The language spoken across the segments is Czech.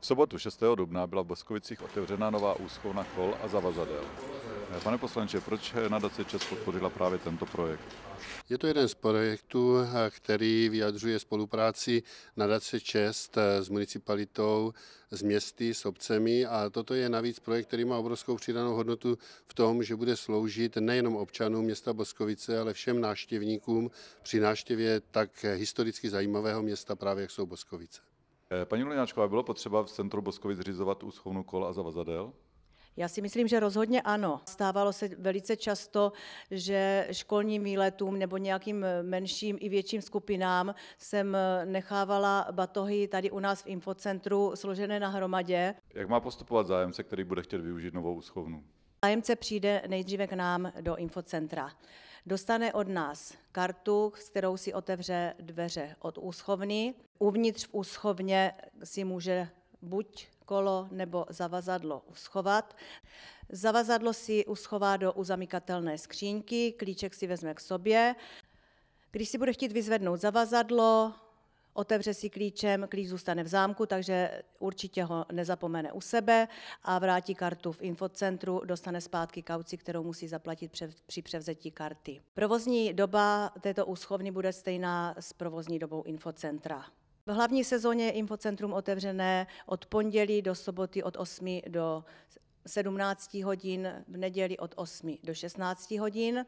V sobotu 6. dubna byla v Boskovicích otevřena nová úschovna kol a zavazadel. Pane poslanče, proč nadace Čes podpořila právě tento projekt? Je to jeden z projektů, který vyjadřuje spolupráci nadace Čest s municipalitou, s městy, s obcemi a toto je navíc projekt, který má obrovskou přidanou hodnotu v tom, že bude sloužit nejenom občanům města Boskovice, ale všem návštěvníkům při návštěvě tak historicky zajímavého města právě jak jsou Boskovice. Eh, paní Lunáčková, bylo potřeba v centru Boskovy zřizovat úschovnu kol a zavazadel? Já si myslím, že rozhodně ano. Stávalo se velice často, že školním výletům nebo nějakým eh, menším i větším skupinám jsem eh, nechávala batohy tady u nás v infocentru složené na hromadě. Jak má postupovat zájemce, který bude chtět využít novou úschovnu? Zájemce přijde nejdříve k nám do infocentra. Dostane od nás kartu, s kterou si otevře dveře od úschovny. Uvnitř v úschovně si může buď kolo nebo zavazadlo uschovat. Zavazadlo si uschová do uzamykatelné skřínky, klíček si vezme k sobě. Když si bude chtít vyzvednout zavazadlo, otevře si klíčem, klíč zůstane v zámku, takže určitě ho nezapomene u sebe a vrátí kartu v infocentru, dostane zpátky kauci, kterou musí zaplatit při převzetí karty. Provozní doba této úschovny bude stejná s provozní dobou infocentra. V hlavní sezóně je infocentrum otevřené od pondělí do soboty od 8 do 17 hodin, v neděli od 8 do 16 hodin.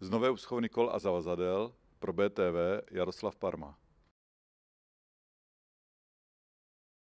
Z nové úschovny kol a zavazadel pro BTV Jaroslav Parma.